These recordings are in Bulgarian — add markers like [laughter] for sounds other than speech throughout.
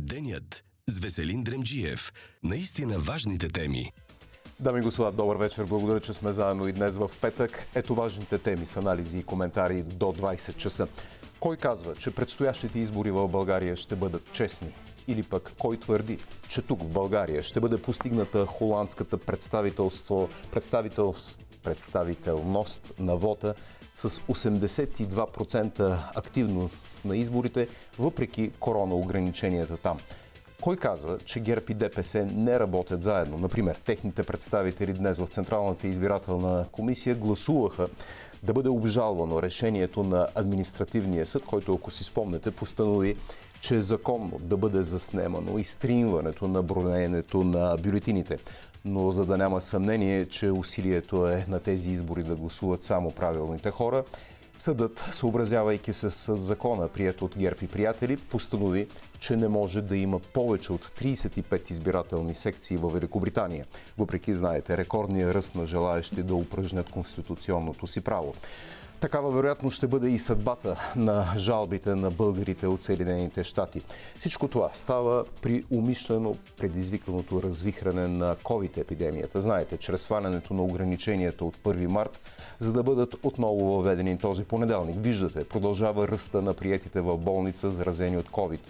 Денят с Веселин Дремджиев. Наистина важните теми. Дами и господа, добър вечер. Благодаря, че сме заедно и днес в петък. Ето важните теми с анализи и коментари до 20 часа. Кой казва, че предстоящите избори в България ще бъдат честни? Или пък кой твърди, че тук в България ще бъде постигната холандската представителство, представителност на вота с 82% активност на изборите, въпреки корона ограниченията там. Кой казва, че ГЕРБ и ДПС не работят заедно? Например, техните представители днес в Централната избирателна комисия гласуваха да бъде обжалвано решението на административния съд, който, ако си спомнете, постанови, че е законно да бъде заснемано и стримването на броненето на бюлетините но за да няма съмнение, че усилието е на тези избори да гласуват само правилните хора, съдът, съобразявайки се с закона, прият от ГЕРБ и приятели, постанови, че не може да има повече от 35 избирателни секции във Великобритания, въпреки, знаете, рекордния ръст на желаящи да упражнят конституционното си право. Такава вероятно ще бъде и съдбата на жалбите на българите от Съединените щати. Всичко това става при умишлено предизвиканото развихране на COVID-епидемията. Знаете, чрез свалянето на ограниченията от 1 март, за да бъдат отново въведени този понеделник. Виждате, продължава ръста на приетите в болница заразени от COVID.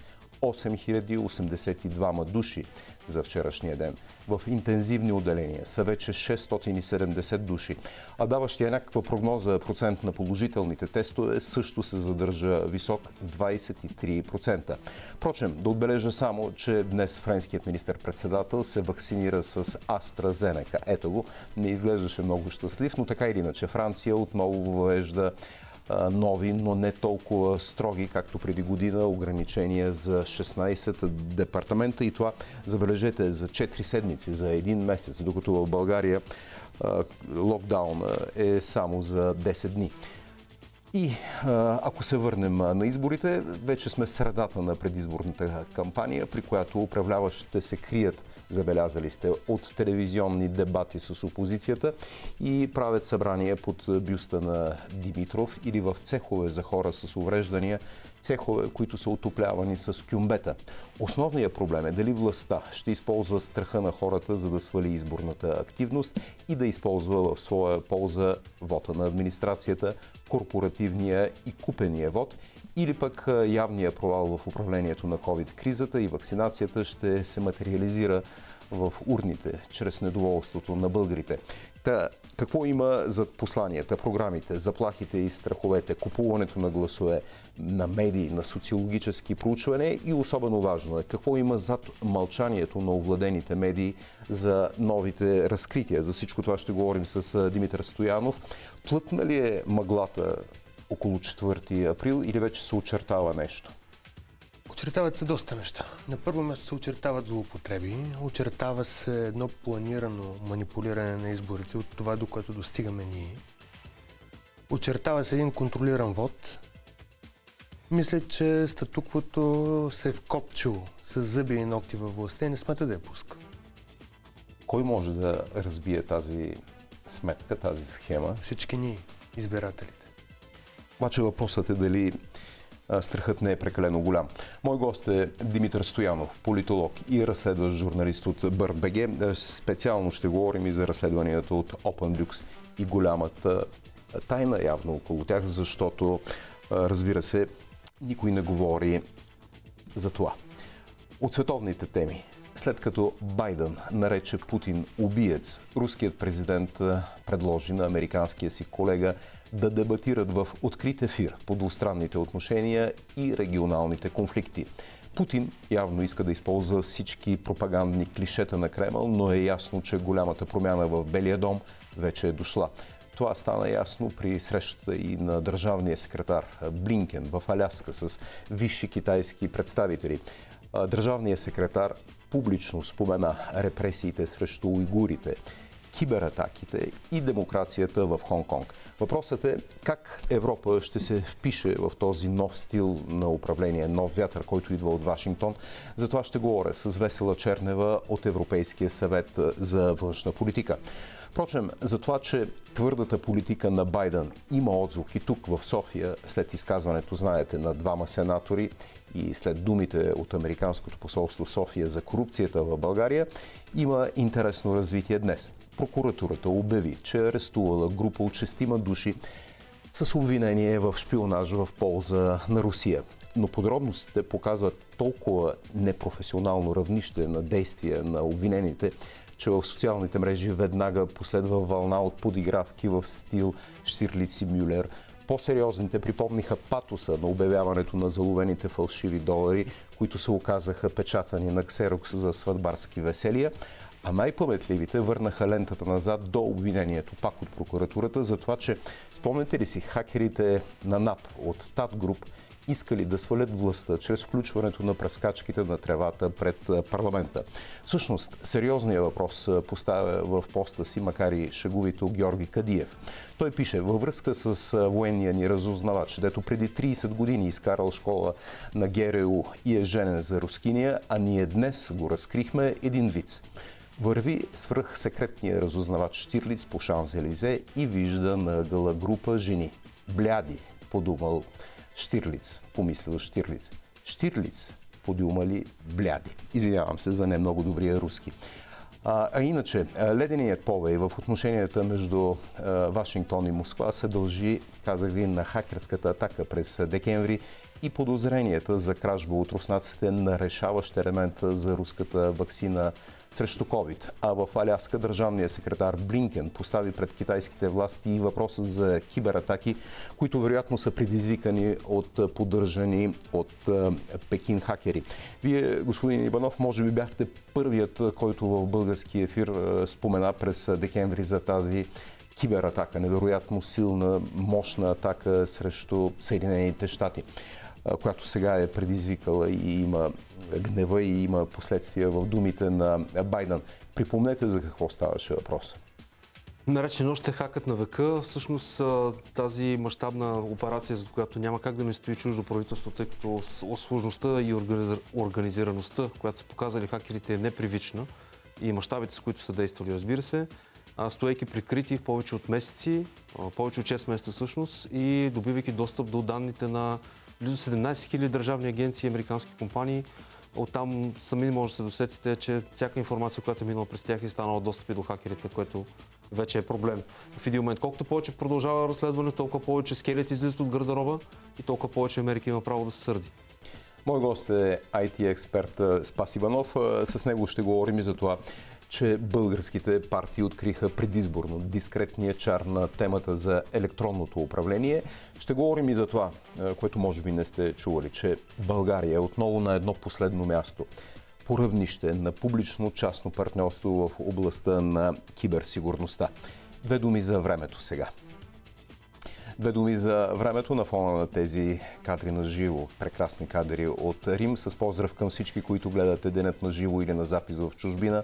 8082 души за вчерашния ден. В интензивни отделения са вече 670 души. А даващия някаква прогноза процент на положителните тестове също се задържа висок 23%. Впрочем, да отбележа само, че днес френският министр-председател се вакцинира с AstraZeneca. Ето го, не изглеждаше много щастлив, но така или иначе Франция отново въвежда нови, но не толкова строги, както преди година, ограничения за 16 департамента и това, забележете, за 4 седмици, за един месец, докато в България локдаун е само за 10 дни. И ако се върнем на изборите, вече сме средата на предизборната кампания, при която управляващите се крият Забелязали сте от телевизионни дебати с опозицията и правят събрания под бюста на Димитров или в цехове за хора с увреждания, цехове, които са отоплявани с кюмбета. Основният проблем е дали властта ще използва страха на хората, за да свали изборната активност и да използва в своя полза вота на администрацията, корпоративния и купения вод – или пък явния провал в управлението на COVID-кризата и вакцинацията ще се материализира в урните, чрез недоволството на българите. Та, какво има зад посланията, програмите, заплахите и страховете, купуването на гласове, на медии, на социологически проучване и особено важно е какво има зад мълчанието на овладените медии за новите разкрития. За всичко това ще говорим с Димитър Стоянов. Плътна ли е мъглата около 4 април или вече се очертава нещо? Очертават се доста неща. На първо място се очертават злоупотреби, очертава се едно планирано манипулиране на изборите от това, до което достигаме ние. Очертава се един контролиран вод. Мисля, че статуквото се е вкопчило с зъби и ногти във властта и не смята да я пуска. Кой може да разбие тази сметка, тази схема? Всички ние, избирателите. Обаче въпросът е дали страхът не е прекалено голям. Мой гост е Димитър Стоянов, политолог и разследващ журналист от БРБГ. Е, специално ще говорим и за разследванията от Open и голямата тайна явно около тях, защото разбира се, никой не говори за това. От световните теми. След като Байден нарече Путин убиец, руският президент предложи на американския си колега да дебатират в открит ефир по двустранните отношения и регионалните конфликти. Путин явно иска да използва всички пропагандни клишета на Кремъл, но е ясно, че голямата промяна в Белия дом вече е дошла. Това стана ясно при срещата и на държавния секретар Блинкен в Аляска с висши китайски представители. Държавният секретар публично спомена репресиите срещу уйгурите – кибератаките и демокрацията в Хонг-Конг. Въпросът е как Европа ще се впише в този нов стил на управление, нов вятър, който идва от Вашингтон. За това ще говоря с Весела Чернева от Европейския съвет за външна политика. Впрочем, за това, че твърдата политика на Байден има отзвук и тук в София, след изказването, знаете, на двама сенатори и след думите от Американското посолство София за корупцията в България, има интересно развитие днес прокуратурата обяви, че е арестувала група от шестима души с обвинение в шпионаж в полза на Русия. Но подробностите показват толкова непрофесионално равнище на действия на обвинените, че в социалните мрежи веднага последва вълна от подигравки в стил Штирлици Мюлер. По-сериозните припомниха патоса на обявяването на заловените фалшиви долари, които се оказаха печатани на ксерокс за сватбарски веселия, а най-паметливите върнаха лентата назад до обвинението, пак от прокуратурата, за това, че спомняте ли си хакерите на НАП от ТАТ Груп искали да свалят властта чрез включването на прескачките на тревата пред парламента. Всъщност, сериозният въпрос поставя в поста си, макар и Шегувито Георги Кадиев. Той пише, във връзка с военния ни разузнавач, дето преди 30 години изкарал школа на ГРУ и е женен за рускиния, а ние днес го разкрихме един виц. Върви свръх секретния разузнавач Штирлиц по Шанзелизе и вижда на гъла група жени. Бляди, подумал Штирлиц, помислил Штирлиц. Штирлиц, подумали бляди. Извинявам се за не много добрия руски. А, а иначе, леденият повей в отношенията между а, Вашингтон и Москва се дължи, казах ви, на хакерската атака през декември и подозренията за кражба от руснаците на решаващ елемент за руската вакцина срещу COVID. А в Аляска държавният секретар Блинкен постави пред китайските власти и въпроса за кибератаки, които вероятно са предизвикани от поддържани от Пекин хакери. Вие, господин Иванов, може би бяхте първият, който в български ефир спомена през декември за тази кибератака, невероятно силна, мощна атака срещу Съединените щати която сега е предизвикала и има гнева и има последствия в думите на Байден. Припомнете за какво ставаше въпрос. Наречен още хакът на века, всъщност тази мащабна операция, за която няма как да не стои чуждо правителство, тъй като сложността и организираността, която са показали хакерите е непривична и мащабите, с които са действали, разбира се, стоейки прикрити в повече от месеци, повече от 6 месеца всъщност и добивайки достъп до данните на близо 17 000 държавни агенции и американски компании. Оттам сами може да се досетите, че всяка информация, която е минала през тях е станала и до хакерите, което вече е проблем. В един момент, колкото повече продължава разследване, толкова повече скелет излизат от гардероба и толкова повече Америка има право да се сърди. Мой гост е IT експерт Спас Иванов. С него ще говорим и за това че българските партии откриха предизборно дискретния чар на темата за електронното управление. Ще говорим и за това, което може би не сте чували, че България е отново на едно последно място по равнище на публично-частно партньорство в областта на киберсигурността. Две думи за времето сега. Две думи за времето на фона на тези кадри на живо, прекрасни кадри от Рим. С поздрав към всички, които гледате Денят на живо или на запис в чужбина.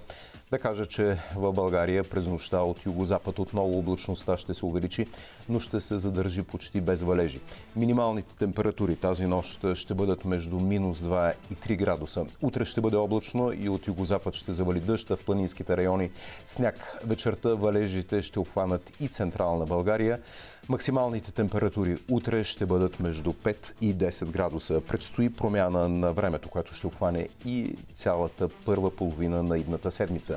Да кажа, че в България през нощта от югозапад отново облачността ще се увеличи, но ще се задържи почти без валежи. Минималните температури тази нощ ще бъдат между минус 2 и 3 градуса. Утре ще бъде облачно и от югозапад ще завали дъжда в планинските райони. Сняг вечерта валежите ще обхванат и централна България. Максималните температури утре ще бъдат между 5 и 10 градуса. Предстои промяна на времето, което ще обхване и цялата първа половина на идната седмица криза.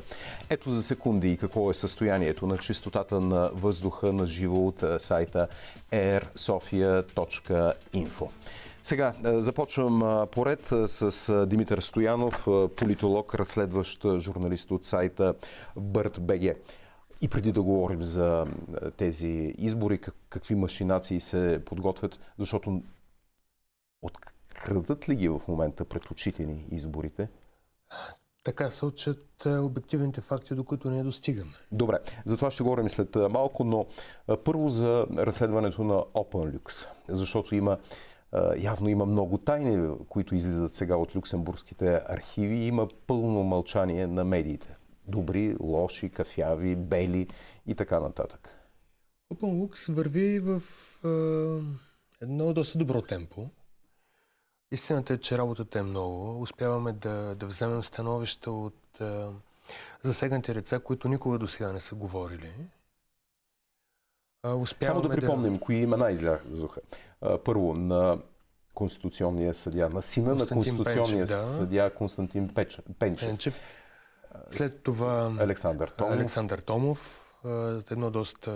Ето за секунди какво е състоянието на чистотата на въздуха на живо от сайта airsofia.info. Сега започвам поред с Димитър Стоянов, политолог, разследващ журналист от сайта BirdBG. И преди да говорим за тези избори, какви машинации се подготвят, защото открадат ли ги в момента пред очите ни изборите? така се отчат е, обективните факти, до които ние достигаме. Добре, за това ще говорим след е, малко, но е, първо за разследването на OpenLux, защото има явно има много тайни, които излизат сега от люксембургските архиви. Има пълно мълчание на медиите. Добри, лоши, кафяви, бели и така нататък. Open Lux върви в е, едно доста добро темпо. Истината е, че работата е много. Успяваме да, да вземем становища от а, е, засегнати лица, които никога до сега не са говорили. А, успяваме Само да припомним, да... кои имена излязоха. Първо, на конституционния съдя, на сина Константин на конституционния Пенчев, да. съдя Константин Пенчев. Пенчев. След това Александър Томов. Александър Томов едно доста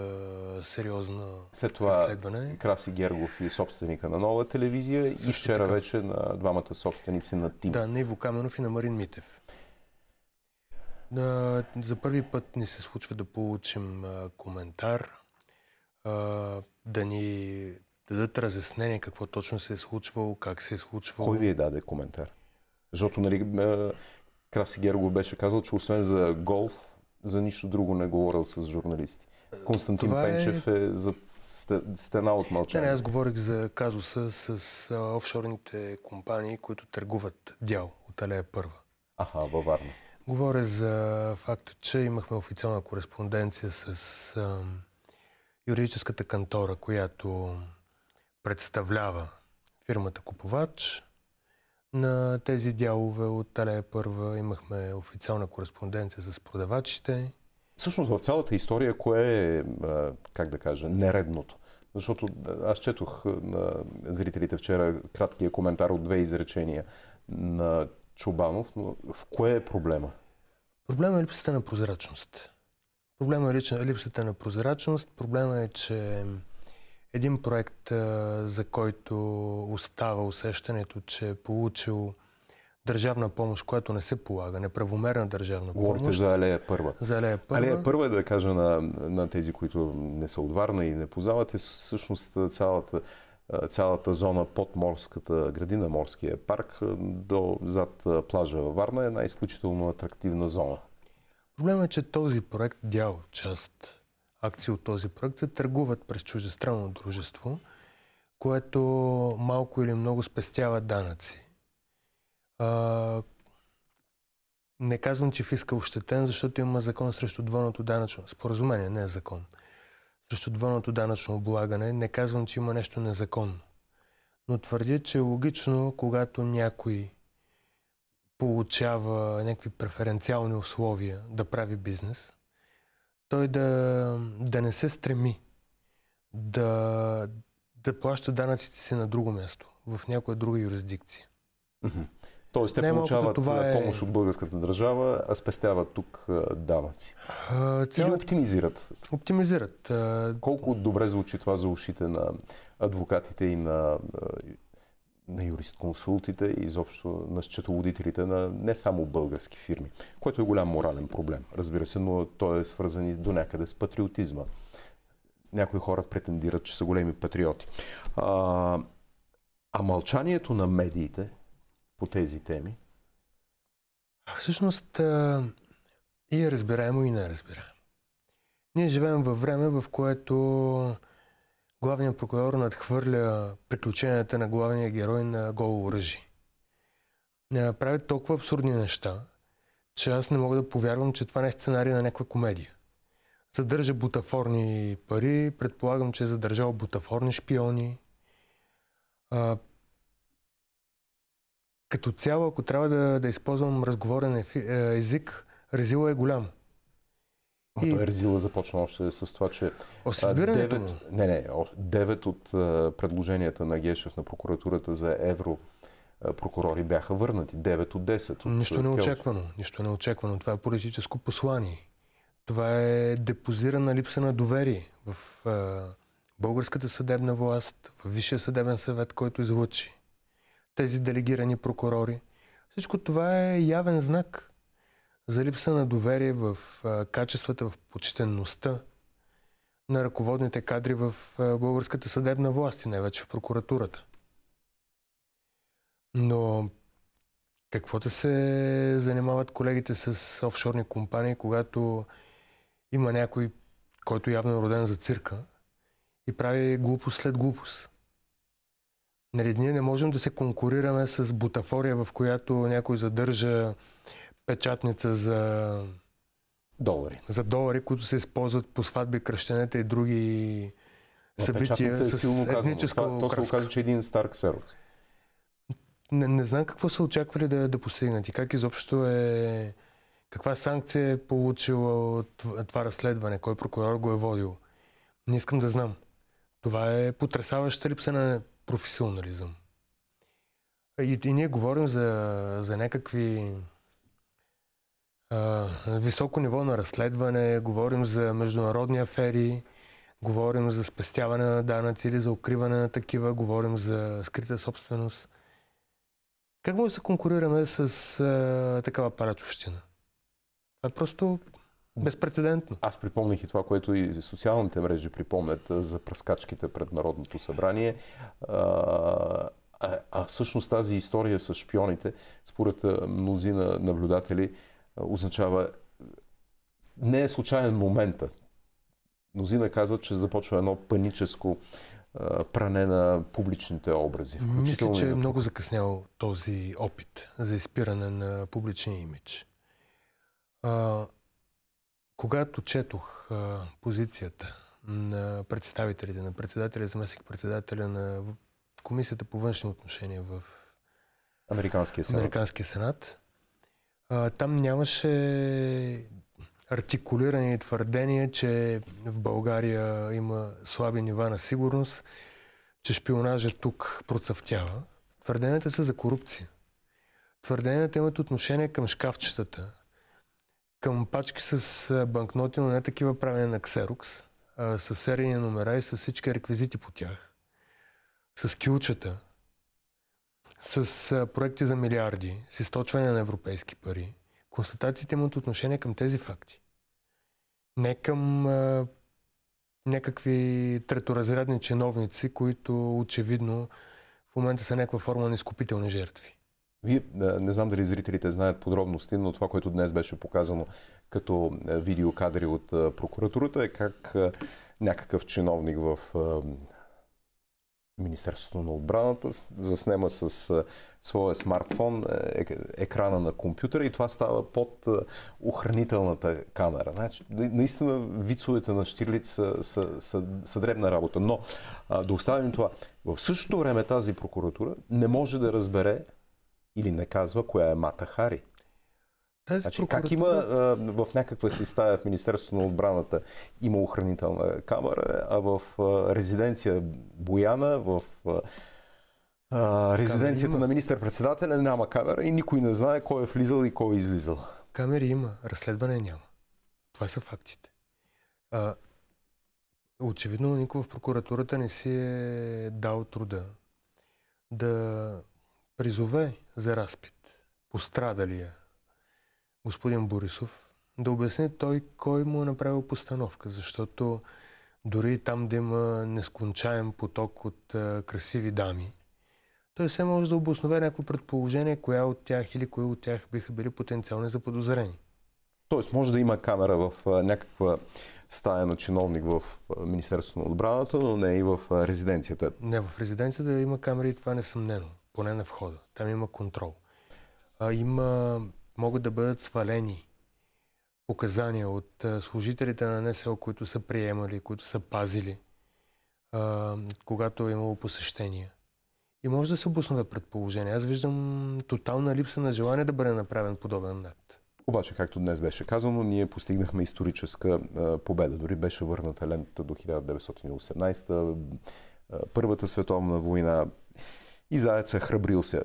сериозно След това разследване. Краси Гергов и е собственика на нова телевизия Също и вчера така. вече на двамата собственици на ТИМ. Да, на Иво Каменов и на Марин Митев. за първи път ни се случва да получим коментар, да ни дадат разяснение какво точно се е случвало, как се е случвало. Кой ви е даде коментар? Защото нали, Краси Гергов беше казал, че освен за голф, за нищо друго не говорил с журналисти. Е, Константин Това е- Пенчев е... е зад стена от мълчание. Не, не, аз говорих за казуса с, офшорните компании, които търгуват дял от Алея Първа. Аха, във Варна. Говоря за факта, че имахме официална кореспонденция с а, юридическата кантора, която представлява фирмата Купувач, на тези дялове от Талея Първа имахме официална кореспонденция с продавачите. Всъщност в цялата история, кое е, как да кажа, нередното? Защото аз четох на зрителите вчера краткия коментар от две изречения на Чубанов, но в кое е проблема? Проблема е липсата на прозрачност. Проблема е липсата на прозрачност. Проблема е, че един проект, за който остава усещането, че е получил държавна помощ, която не се полага, неправомерна държавна помощ. Говорите за Алея Първа. За Алея Първа. Алея Първа е да кажа на, на тези, които не са отварна и не познават, е всъщност цялата, цялата зона под морската градина, морския парк, до зад плажа във Варна е една изключително атрактивна зона. Проблемът е, че този проект дял част акции от този проект, се търгуват през чуждестранно дружество, което малко или много спестява данъци. А, не казвам, че фиска ощетен, защото има закон срещу двойното данъчно споразумение, не е закон. Срещу двойното данъчно облагане не казвам, че има нещо незаконно. Но твърдя, че е логично, когато някой получава някакви преференциални условия да прави бизнес – той да, да не се стреми да, да плаща данъците си на друго място, в някоя друга юрисдикция. Тоест, те получават това е... помощ от българската държава, а спестяват тук данъци. А, Или оптимизират. Оптимизират. А... Колко добре звучи това за ушите на адвокатите и на на юрисконсултите и изобщо на счетоводителите на не само български фирми, което е голям морален проблем, разбира се, но той е свързан и до някъде с патриотизма. Някои хора претендират, че са големи патриоти. А, а мълчанието на медиите по тези теми? Всъщност и е разбираемо, и е разбираемо. Ние живеем във време, в което главният прокурор надхвърля приключенията на главния герой на голо оръжие. Е, правят толкова абсурдни неща, че аз не мога да повярвам, че това не е сценарий на някаква комедия. Задържа бутафорни пари, предполагам, че е задържал бутафорни шпиони. А, е, като цяло, ако трябва да, да използвам разговорен е, език, резила е голям. И... Той Ерзила започна още с това, че О, не, не, девет от предложенията на Гешев на прокуратурата за евро прокурори бяха върнати. 9 от 10. От нищо неочаквано. Нищо неочаквано. Това е политическо послание. Това е депозирана липса на доверие в българската съдебна власт, в Висшия съдебен съвет, който излъчи тези делегирани прокурори. Всичко това е явен знак за липса на доверие в качествата, в почтенността на ръководните кадри в българската съдебна власт и най-вече в прокуратурата. Но какво да се занимават колегите с офшорни компании, когато има някой, който явно е роден за цирка и прави глупост след глупост? Нали, ние не можем да се конкурираме с бутафория, в която някой задържа печатница за долари. За долари, които се използват по сватби, кръщенета и други Но събития е с е силно етническа казано. то се оказа, че е един стар ксерокс. Не, не знам какво са очаквали да, да постигнат и как изобщо е... Каква санкция е получила от това разследване? Кой прокурор го е водил? Не искам да знам. Това е потрясаваща липса на професионализъм. И, и ние говорим за, за някакви високо ниво на разследване, говорим за международни афери, говорим за спестяване на данъци или за укриване на такива, говорим за скрита собственост. Как може да се конкурираме с а, такава парачовщина? Това е просто безпредседентно. Аз припомних и това, което и социалните мрежи припомнят за пръскачките пред Народното събрание. А, а, а всъщност тази история с шпионите, според мнозина наблюдатели, означава не е случайен момента. Мнозина казват, че започва едно паническо пране на публичните образи. Мисля, че е много закъснял този опит за изпиране на публичния имидж. А, когато четох а, позицията на представителите, на председателя, заместник председателя на Комисията по външни отношения в Американския сенат, Американския сенат а, там нямаше артикулирани твърдения, че в България има слаби нива на сигурност, че шпионажа тук процъфтява. Твърденията са за корупция. Твърденията имат отношение към шкафчетата, към пачки с банкноти, но не такива правени на ксерокс, с серийни номера и с всички реквизити по тях, с кюлчета – с проекти за милиарди, с източване на европейски пари, констатациите имат отношение към тези факти. Не към а, някакви треторазрядни чиновници, които очевидно в момента са някаква форма на изкупителни жертви. Вие, не знам дали зрителите знаят подробности, но това, което днес беше показано като видеокадри от прокуратурата е как някакъв чиновник в Министерството на отбраната, заснема с своя смартфон е, е, екрана на компютъра и това става под охранителната камера. Значи, наистина вицовете на Штирлиц са, са, са, са дребна работа. Но да оставим това. В същото време тази прокуратура не може да разбере или не казва коя е Мата Хари. Тази значи, прокуратура... Как има е- а, в някаква си стая в Министерството на отбраната има охранителна камера, а в а, резиденция Бояна, в а, резиденцията на министър-председателя няма камера и никой не знае кой е влизал и кой е излизал. Камери има, разследване няма. Това са фактите. А, очевидно никой в прокуратурата не си е дал труда да призове за разпит пострадалия господин Борисов, да обясни той кой му е направил постановка, защото дори там да има нескончаем поток от а, е, красиви дами, той все може да обоснове някакво предположение, коя от тях или кои от тях биха били потенциални за подозрени. Тоест, може да има камера в а, е, някаква стая на чиновник в е, Министерството на отбраната, но не и в а, резиденцията. Не, в резиденцията има камери и това несъмнено, поне на входа. Там има контрол. А, има могат да бъдат свалени показания от служителите на НСО, които са приемали, които са пазили, когато е имало посещения. И може да се обоснове предположение. Аз виждам тотална липса на желание да бъде направен подобен акт. Обаче, както днес беше казано, ние постигнахме историческа победа. Дори беше върната лентата до 1918, Първата световна война и Заеца храбрил се. Е,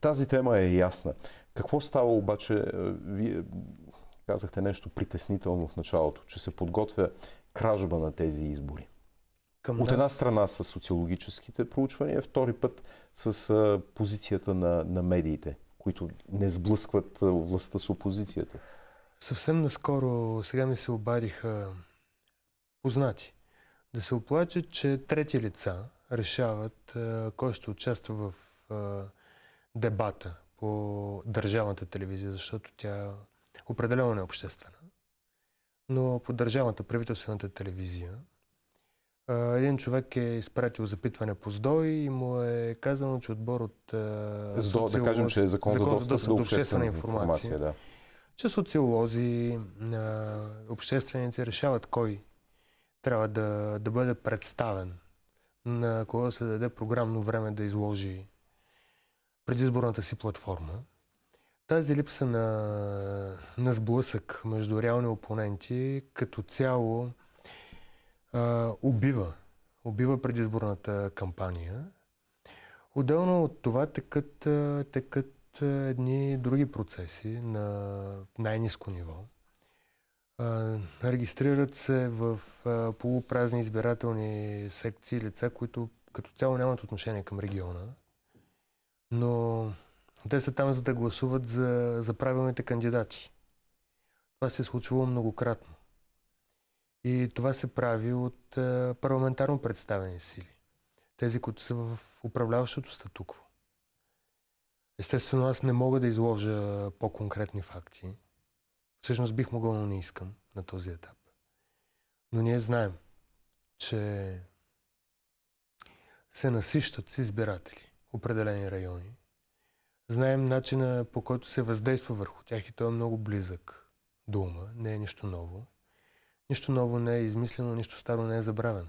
тази тема е ясна. Какво става обаче? Е, вие казахте нещо притеснително в началото, че се подготвя кражба на тези избори. Към От една страна с социологическите проучвания, втори път с е, позицията на, на медиите, които не сблъскват е, властта с опозицията. Съвсем наскоро сега ми се обадиха познати да се оплачат, че трети лица решават кой ще участва в дебата по държавната телевизия, защото тя определено не е обществена. Но по държавната правителствената телевизия един човек е изпратил запитване по СДО и му е казано, че отбор от СДО, да кажем, че е закон, закон за достъп до обществена информация, да. че социолози, общественици решават кой трябва да, да бъде представен, на кого се даде програмно време да изложи предизборната си платформа. Тази липса на, на сблъсък между реални опоненти като цяло а, убива, убива предизборната кампания. Отделно от това текат, текат едни други процеси на най-низко ниво. А, регистрират се в а, полупразни избирателни секции лица, които като цяло нямат отношение към региона но те са там, за да гласуват за, за правилните кандидати. Това се е случвало многократно. И това се прави от а, парламентарно представени сили. Тези, които са в управляващото статукво. Естествено, аз не мога да изложа по-конкретни факти. Всъщност бих могъл, но не искам на този етап. Но ние знаем, че се насищат с избиратели определени райони. Знаем начина по който се въздейства върху тях и той е много близък до ума, не е нищо ново. Нищо ново не е измислено, нищо старо не е забравено.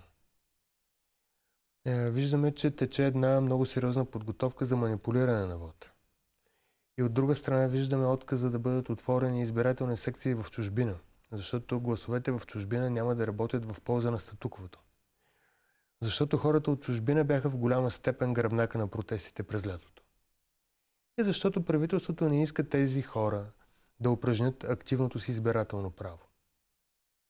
Е, виждаме, че тече една много сериозна подготовка за манипулиране на вода. И от друга страна виждаме отказа да бъдат отворени избирателни секции в чужбина, защото гласовете в чужбина няма да работят в полза на статуквото. Защото хората от чужбина бяха в голяма степен гръбнака на протестите през лятото. И защото правителството не иска тези хора да упражнят активното си избирателно право.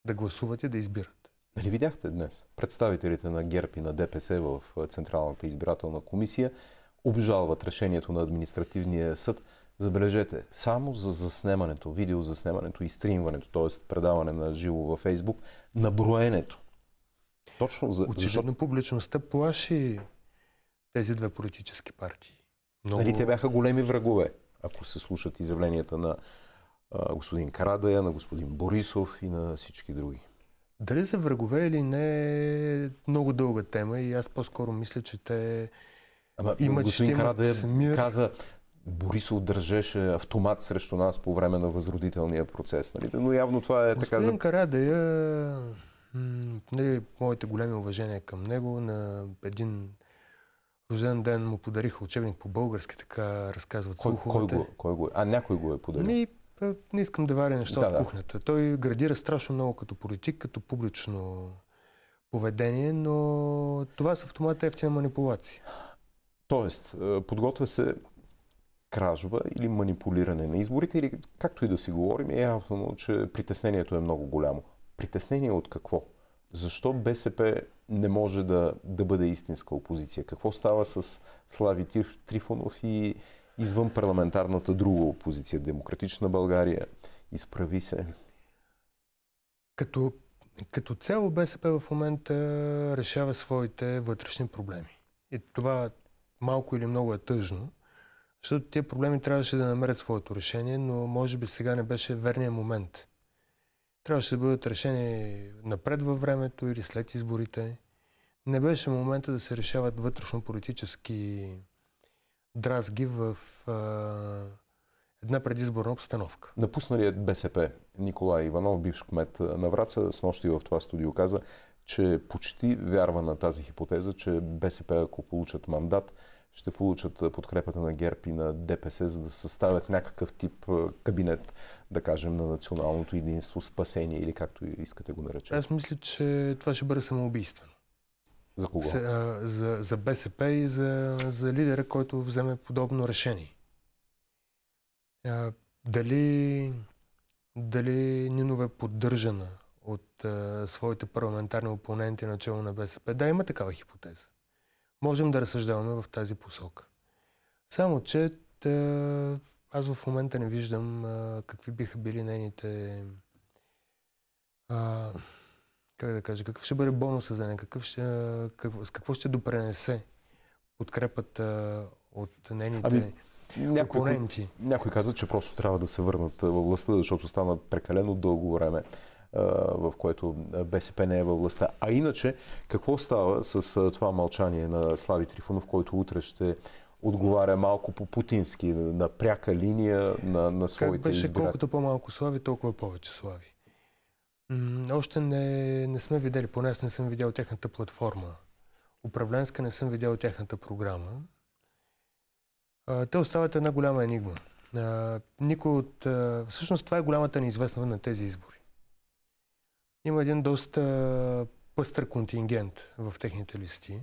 Да гласуват и да избират. Нали видяхте днес представителите на ГЕРБ и на ДПС в Централната избирателна комисия обжалват решението на административния съд. Забележете, само за заснемането, видеозаснемането и стримването, т.е. предаване на живо във Фейсбук, наброенето точно за... Очевидно за... публичността плаши тези две политически партии. Много... Нали, те бяха големи врагове, ако се слушат изявленията на а, господин Карадая, на господин Борисов и на всички други. Дали са врагове или не е много дълга тема и аз по-скоро мисля, че те Ама, имат, господин Карадая мир... каза, Борисов държеше автомат срещу нас по време на възродителния процес. Нали? Но явно това е господин така... Господин Карадая нали, моите големи уважения към него. На един рожден ден му подариха учебник по български, така разказват кой, Кой го, е, кой го, е? а някой го е подарил? Ми, е, не искам да варя неща да, от кухнята. Да. Той градира страшно много като политик, като публично поведение, но това с автомата е ефтина манипулация. Тоест, подготвя се кражба или манипулиране на изборите, или както и да си говорим, е ясно, че притеснението е много голямо. Притеснение от какво? Защо БСП не може да, да бъде истинска опозиция? Какво става с Слави Трифонов и извън парламентарната друга опозиция? Демократична България, изправи се. Като, като цяло БСП в момента решава своите вътрешни проблеми. И това малко или много е тъжно, защото тези проблеми трябваше да намерят своето решение, но може би сега не беше верният момент – трябваше да бъдат решени напред във времето или след изборите. Не беше момента да се решават вътрешно-политически дразги в а, една предизборна обстановка. Напусналият е БСП Николай Иванов, бивш кмет на Враца, с нощи в това студио каза, че почти вярва на тази хипотеза, че БСП, ако получат мандат, ще получат подкрепата на ГЕРБ и на ДПС, за да съставят някакъв тип кабинет, да кажем, на националното единство, спасение или както искате го наречете? Аз мисля, че това ще бъде самоубийствено. За кого? за, за БСП и за, за лидера, който вземе подобно решение. дали, дали нинове е поддържана от своите парламентарни опоненти начало на БСП? Да, има такава хипотеза можем да разсъждаваме в тази посока. Само, че е, аз в момента не виждам е, какви биха били нейните... А, е, как да кажа, какъв ще бъде бонуса за нея, какъв ще, какво, с какво ще допренесе подкрепата от нейните... Ами... Някой, опоненти. някой каза, че просто трябва да се върнат във властта, защото стана прекалено дълго време в което БСП не е във властта. А иначе, какво става с това мълчание на Слави Трифонов, който утре ще отговаря малко по-путински, на пряка линия на, на своите избиратели? Как беше избират... колкото по-малко слави, толкова повече слави. М още не, не сме видели, поне аз не съм видял тяхната платформа. Управленска не съм видял тяхната програма. А, те остават една голяма енигма. А, никой от... А, всъщност това е голямата неизвестна на тези избори има един доста пъстър контингент в техните листи.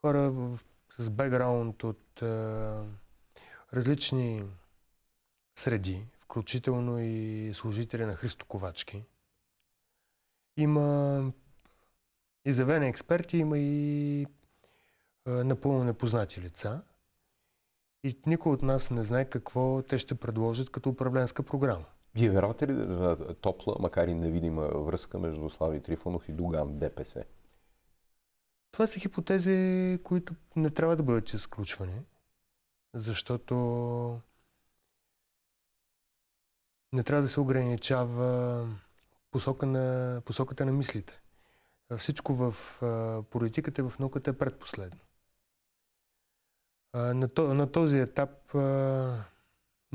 Хора в, с бекграунд от а, различни среди, включително и служители на Христо Ковачки. Има изявени експерти, има и а, напълно непознати лица. И никой от нас не знае какво те ще предложат като управленска програма. Вие вярвате ли за топла, макар и невидима връзка между Слави Трифонов и Дуган ДПС? Това са хипотези, които не трябва да бъдат чрез сключване, защото не трябва да се ограничава посока на, посоката на мислите. Всичко в политиката и в науката е предпоследно. На, този етап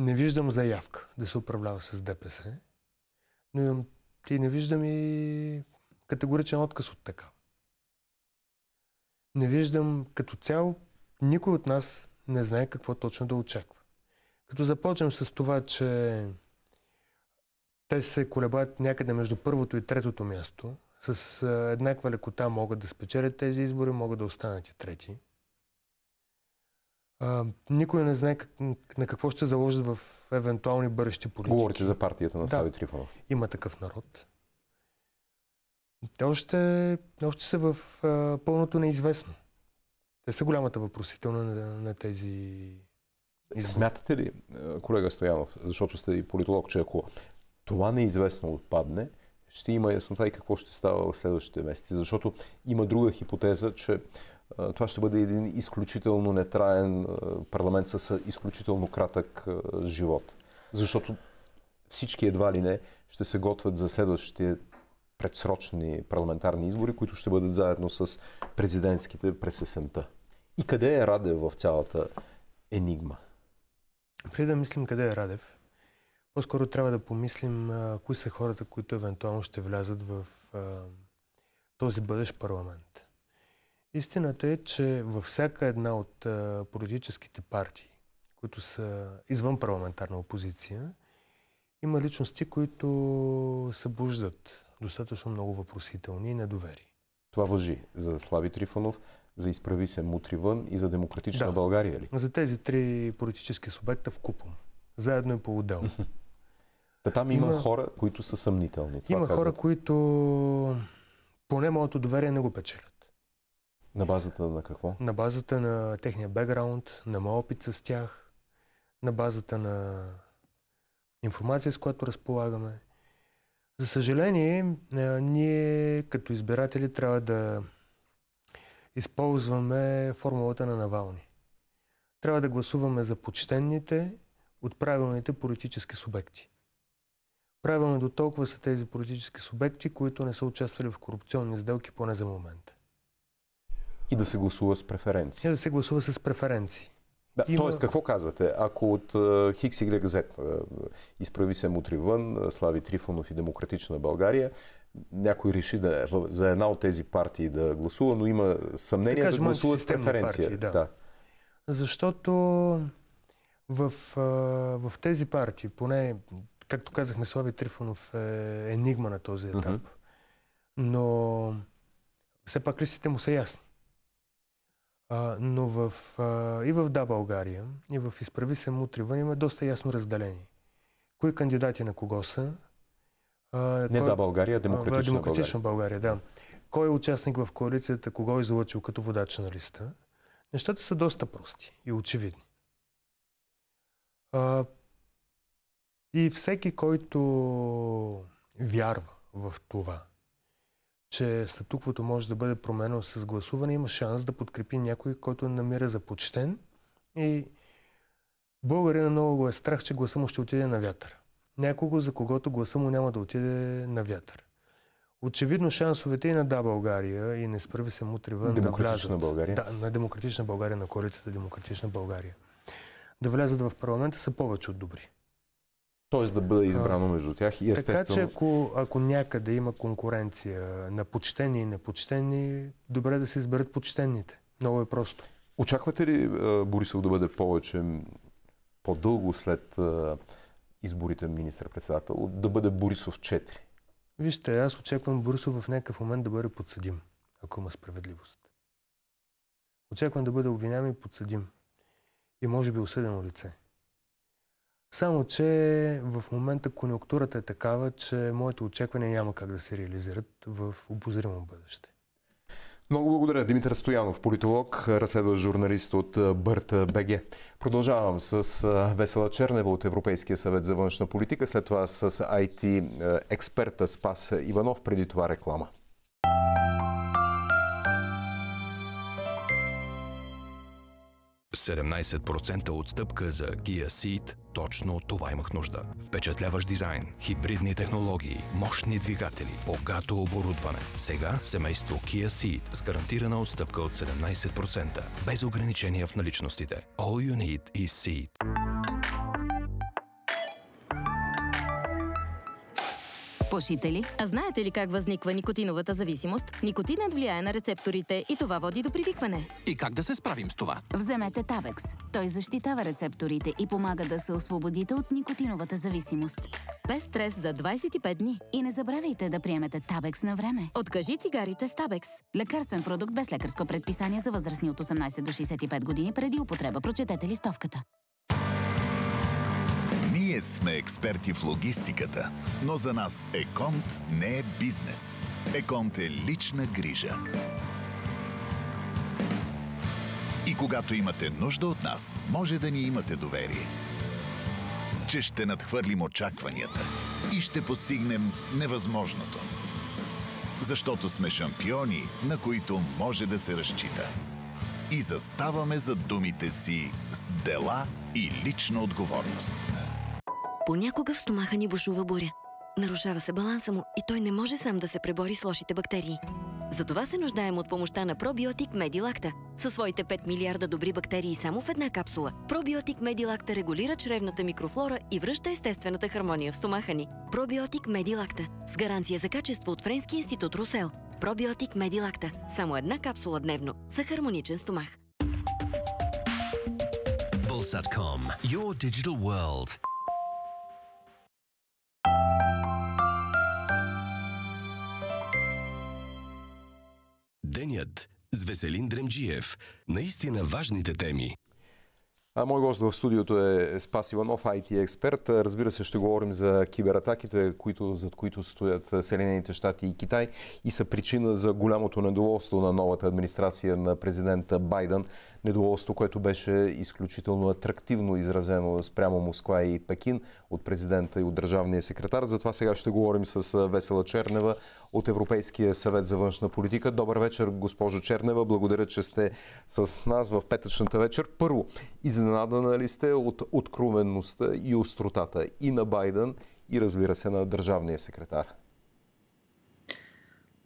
не виждам заявка да се управлява с ДПС, но имам, и не виждам и категоричен отказ от така. Не виждам като цяло, никой от нас не знае какво точно да очаква. Като започнем с това, че те се колебаят някъде между първото и третото място, с еднаква лекота могат да спечелят тези избори, могат да останат и трети – а, никой не знае как, на какво ще заложат в евентуални бъдещи политики. Говорите за партията на Слави да, Трифонов. Има такъв народ. Те още, още са в а, пълното неизвестно. Те са голямата въпросителна на, на тези избори. Смятате ли, колега Стоянов, защото сте и политолог, че ако това неизвестно отпадне, ще има яснота и какво ще става в следващите месеци. Защото има друга хипотеза, че това ще бъде един изключително нетраен парламент с изключително кратък живот. Защото всички едва ли не ще се готвят за следващите предсрочни парламентарни избори, които ще бъдат заедно с президентските през есента. И къде е Радев в цялата енигма? Преди да мислим къде е Радев, по-скоро трябва да помислим кои са хората, които евентуално ще влязат в този бъдещ парламент. Истината е, че във всяка една от политическите партии, които са извън парламентарна опозиция, има личности, които събуждат достатъчно много въпросителни и недовери. Това въжи за Слави Трифонов, за Изправи се мутри вън и за Демократична да. България ли? За тези три политически субекта в купом. Заедно и по-отделно. Та там има, има хора, които са съмнителни. Това има казват. хора, които поне моето доверие не го печелят. На базата на какво? На базата на техния бекграунд, на моя опит с тях, на базата на информация, с която разполагаме. За съжаление, ние като избиратели трябва да използваме формулата на Навални. Трябва да гласуваме за почтенните от правилните политически субекти. Правилно до толкова са тези политически субекти, които не са участвали в корупционни сделки поне за момента. И да се гласува с преференции. И да се гласува с преференции. Да, Има... Тоест, какво казвате? Ако от Хикс и Y изправи се мутри вън, е, Слави Трифонов и Демократична България, някой реши да, за една от тези партии да гласува, но има съмнение да, да гласува с преференция. Партии, да. да. Защото в, е, в тези партии, поне, както казахме, Слави Трифонов е енигма на този етап, mm-hmm. но все пак листите му са ясни. А, но в, а, и в Да България, и в Изправи се мутрива има доста ясно разделение. Кои кандидати на кого са? А, Не кой, Да България, Демократична, демократична България. България. да. Кой е участник в коалицията, кого е излъчил като водач на листа? Нещата са доста прости и очевидни. А, и всеки, който вярва в това, че статуквото може да бъде променено с гласуване, има шанс да подкрепи някой, който намира за почтен и българина много го е страх, че гласа му ще отиде на вятър. Някого, за когото гласа му няма да отиде на вятър. Очевидно шансовете и на Да България и не справи се мутри вън да влязат. България. Да, на Демократична България, на коалицията Демократична България. Да влязат в парламента са повече от добри т.е. да бъде избрано между тях и естествено... Така че ако, ако някъде има конкуренция на почтени и непочтени, добре да се изберат почтените. Много е просто. Очаквате ли Борисов да бъде повече по-дълго след изборите на министър-председател, да бъде Борисов 4? Вижте, аз очаквам Борисов в някакъв момент да бъде подсъдим, ако има справедливост. Очаквам да бъде обвиняван и подсъдим. И може би осъдено лице. Само, че в момента конъюнктурата е такава, че моите очекване няма как да се реализират в обозримо бъдеще. Много благодаря, Димитър Стоянов, политолог, разследва журналист от Бърт БГ. Продължавам с Весела Чернева от Европейския съвет за външна политика, след това с IT експерта Спас Иванов, преди това реклама. 17% отстъпка за Kia Ceed, точно от това имах нужда. Впечатляваш дизайн, хибридни технологии, мощни двигатели, богато оборудване. Сега семейство Kia Ceed с гарантирана отстъпка от 17%, без ограничения в наличностите. All you need is Ceed. ли? А знаете ли как възниква никотиновата зависимост? Никотинът влияе на рецепторите и това води до привикване. И как да се справим с това? Вземете Тавекс. Той защитава рецепторите и помага да се освободите от никотиновата зависимост. Без стрес за 25 дни. И не забравяйте да приемете Табекс на време. Откажи цигарите с Табекс. Лекарствен продукт без лекарско предписание за възрастни от 18 до 65 години преди употреба. Прочетете листовката. Днес сме експерти в логистиката, но за нас Еконт не е бизнес. Еконт е лична грижа. И когато имате нужда от нас, може да ни имате доверие, че ще надхвърлим очакванията и ще постигнем невъзможното. Защото сме шампиони, на които може да се разчита. И заставаме за думите си с дела и лична отговорност. Понякога в стомаха ни бушува буря. Нарушава се баланса му и той не може сам да се пребори с лошите бактерии. Затова се нуждаем от помощта на пробиотик Медилакта. Със своите 5 милиарда добри бактерии само в една капсула, пробиотик Медилакта регулира чревната микрофлора и връща естествената хармония в стомаха ни. Пробиотик Медилакта с гаранция за качество от Френски институт Русел. Пробиотик Медилакта. Само една капсула дневно за хармоничен стомах. Pulse.com, your digital world. Денят с Веселин Дремджиев. Наистина важните теми. А мой гост в студиото е Спас Иванов, IT експерт. Разбира се, ще говорим за кибератаките, които, зад които стоят Съединените щати и Китай и са причина за голямото недоволство на новата администрация на президента Байден недоволство, което беше изключително атрактивно изразено спрямо Москва и Пекин от президента и от държавния секретар. Затова сега ще говорим с Весела Чернева от Европейския съвет за външна политика. Добър вечер, госпожо Чернева. Благодаря, че сте с нас в петъчната вечер. Първо, изненадана ли сте от откровенността и остротата и на Байден, и разбира се на държавния секретар?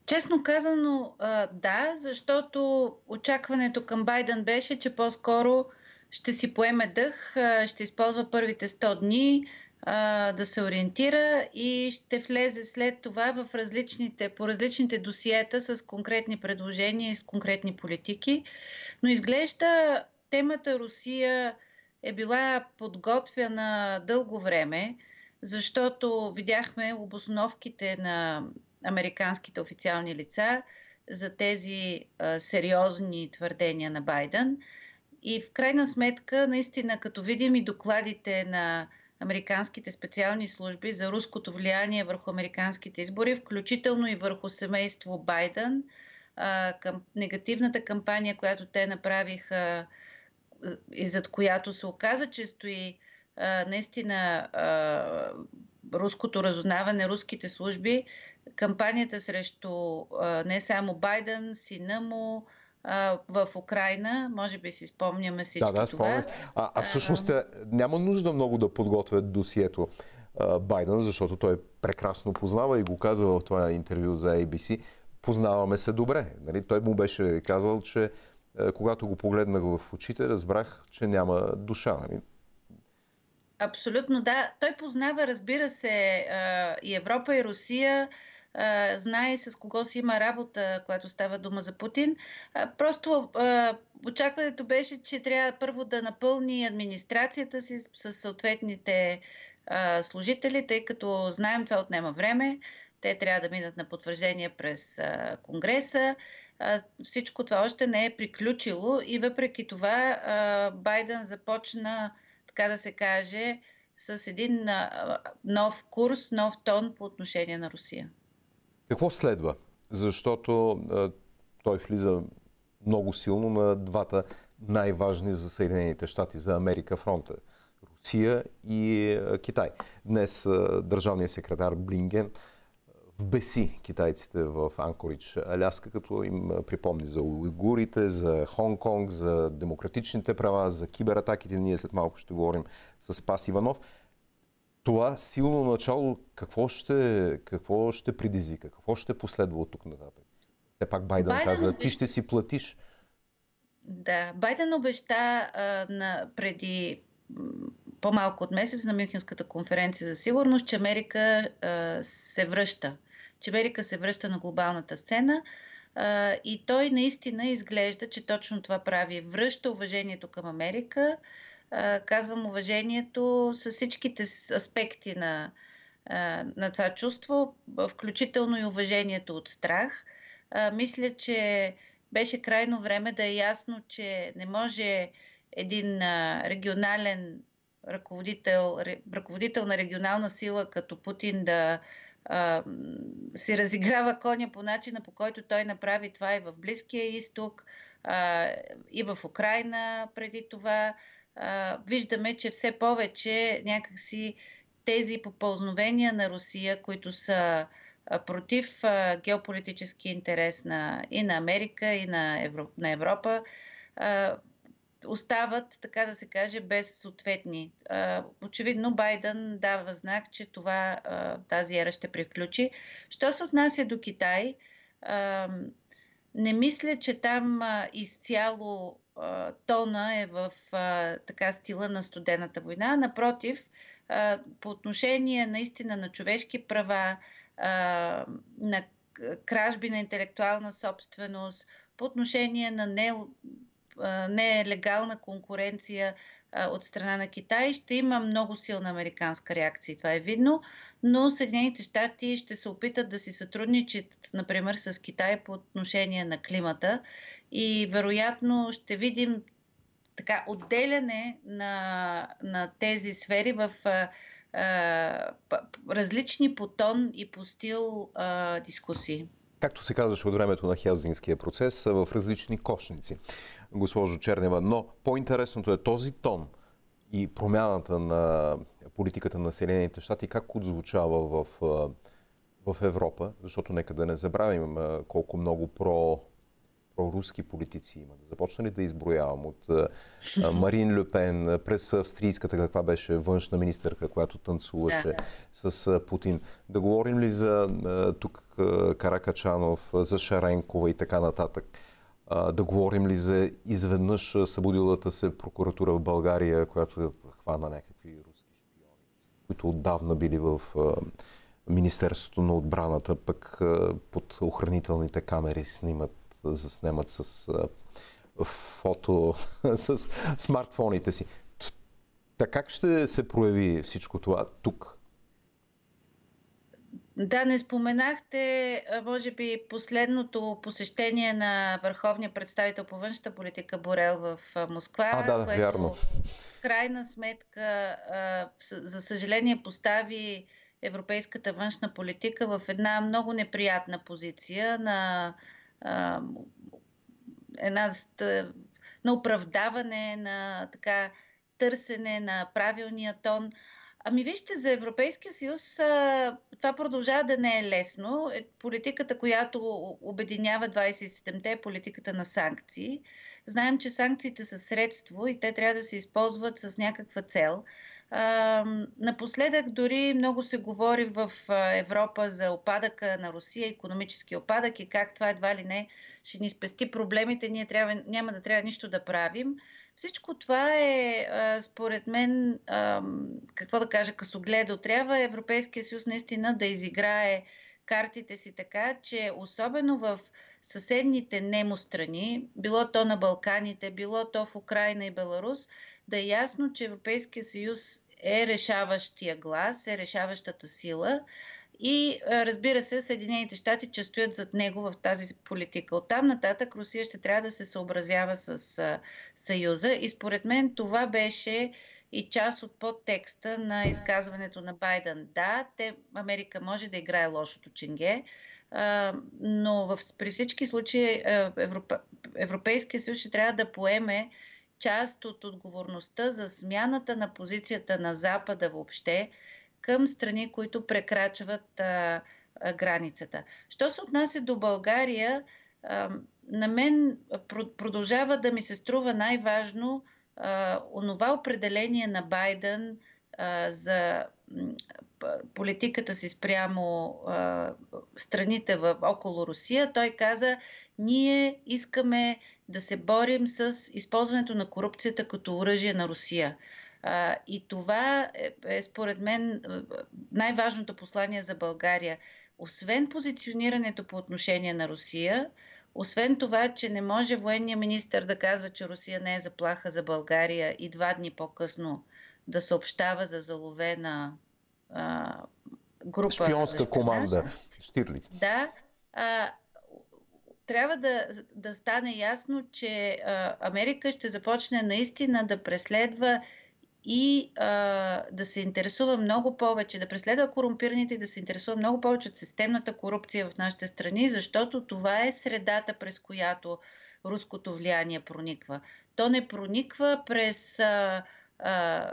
Честно казано, да, защото очакването към Байден беше, че по-скоро ще си поеме дъх, ще използва първите 100 дни да се ориентира и ще влезе след това в различните, по различните досиета с конкретни предложения и с конкретни политики. Но изглежда темата Русия е била подготвяна дълго време, защото видяхме обосновките на американските официални лица за тези а, сериозни твърдения на Байден. И в крайна сметка, наистина, като видим и докладите на американските специални служби за руското влияние върху американските избори, включително и върху семейство Байден, а, към, негативната кампания, която те направиха и зад която се оказа, че стои а, наистина а, руското разузнаване, руските служби, кампанията срещу не само Байден, сина му, в Украина. Може би си спомняме всички да, да, това. А, а всъщност а, е, няма нужда много да подготвят досието Байден, защото той прекрасно познава и го казва в това интервю за ABC. Познаваме се добре. Нали? Той му беше казал, че е, когато го погледнах в очите, разбрах, че няма душа. Нали? Абсолютно, да. Той познава, разбира се, е, и Европа, и Русия знае с кого си има работа, която става дума за Путин. А, просто а, очакването беше, че трябва първо да напълни администрацията си с съответните а, служители, тъй като знаем това отнема време. Те трябва да минат на потвърждение през а, Конгреса. А, всичко това още не е приключило и въпреки това а, Байден започна, така да се каже, с един нов курс, нов тон по отношение на Русия. Какво следва? Защото а, той влиза много силно на двата най-важни за Съединените щати, за Америка фронта. Русия и а, Китай. Днес а, държавният секретар Блинген вбеси китайците в Анкорич, Аляска, като им припомни за уйгурите, за Хонг-Конг, за демократичните права, за кибератаките. Ние след малко ще говорим с Пас Иванов това силно начало какво ще, какво ще предизвика? Какво ще е последва от тук нататък? Все пак Байден, Байден каза, ти ще си платиш. Да, Байден обеща а, на, преди по-малко от месец на Мюнхенската конференция за сигурност, че Америка а, се връща. Че Америка се връща на глобалната сцена. А, и той наистина изглежда, че точно това прави. Връща уважението към Америка. А, казвам уважението с всичките аспекти на, на това чувство, включително и уважението от страх. Мисля, че беше крайно време да е ясно, че не може един регионален ръководител, ръководител на регионална сила като Путин да се си разиграва коня по начина, по който той направи това и е в Близкия изток, и в Украина преди това виждаме, че все повече някакси тези попълзновения на Русия, които са против геополитически интерес на, и на Америка, и на, Евро, на Европа, остават, така да се каже, без съответни. Очевидно Байден дава знак, че това, тази ера ще приключи. Що се отнася до Китай, не мисля, че там изцяло тона е в а, така стила на студената война. Напротив, а, по отношение наистина на човешки права, а, на кражби на интелектуална собственост, по отношение на не, нелегална конкуренция от страна на Китай, ще има много силна американска реакция. Това е видно но Съединените щати ще се опитат да си сътрудничат, например, с Китай по отношение на климата и вероятно ще видим така отделяне на, на тези сфери в различни по тон и по стил а, дискусии както се казваше от времето на Хелзинския процес, са в различни кошници, госпожо Чернева. Но по-интересното е този тон и промяната на политиката на Съединените щати, как отзвучава в, в Европа, защото нека да не забравим колко много про проруски политици има. Да започна ли да изброявам от Марин Люпен, през австрийската, каква беше външна министърка, която танцуваше да, да. с Путин. Да говорим ли за тук Каракачанов, за Шаренкова и така нататък. Да говорим ли за изведнъж събудилата се прокуратура в България, която е хвана някакви руси? които отдавна били в Министерството на отбраната, пък под охранителните камери снимат, заснемат с фото, [laughs] с смартфоните си. Така как ще се прояви всичко това тук? Да, не споменахте, може би, последното посещение на върховния представител по външната политика Борел в Москва. А, да, да което, вярно. В крайна сметка, за съжаление, постави европейската външна политика в една много неприятна позиция на една на оправдаване, на така търсене на правилния тон. Ами вижте, за Европейския съюз това продължава да не е лесно. Е, политиката, която обединява 27-те е политиката на санкции. Знаем, че санкциите са средство и те трябва да се използват с някаква цел напоследък дори много се говори в Европа за опадъка на Русия, економически опадък и как това едва ли не ще ни спести проблемите, ние трябва, няма да трябва нищо да правим. Всичко това е, според мен, какво да кажа, късогледо. Трябва Европейския съюз наистина да изиграе картите си така, че особено в съседните немо страни, било то на Балканите, било то в Украина и Беларус, да е ясно, че Европейския съюз е решаващия глас, е решаващата сила. И е, разбира се, Съединените щати, че стоят зад него в тази политика. От там нататък Русия ще трябва да се съобразява с е, Съюза. И според мен това беше и част от подтекста на изказването на Байден. Да, те, Америка може да играе лошото ченге, е, но в, при всички случаи Европа, Европейския съюз ще трябва да поеме част от отговорността за смяната на позицията на Запада въобще към страни, които прекрачват а, а, границата. Що се отнася до България, а, на мен продължава да ми се струва най-важно а, онова определение на Байден а, за политиката си спрямо а, страните в, около Русия. Той каза, ние искаме да се борим с използването на корупцията като оръжие на Русия. и това е, е според мен е, най-важното послание за България. Освен позиционирането по отношение на Русия, освен това, че не може военния министр да казва, че Русия не е заплаха за България и два дни по-късно да съобщава за заловена а, група. Шпионска команда. Штирлиц. Да. А, трябва да, да стане ясно, че а, Америка ще започне наистина да преследва и а, да се интересува много повече, да преследва корумпираните и да се интересува много повече от системната корупция в нашите страни, защото това е средата, през която руското влияние прониква. То не прониква през, а, а,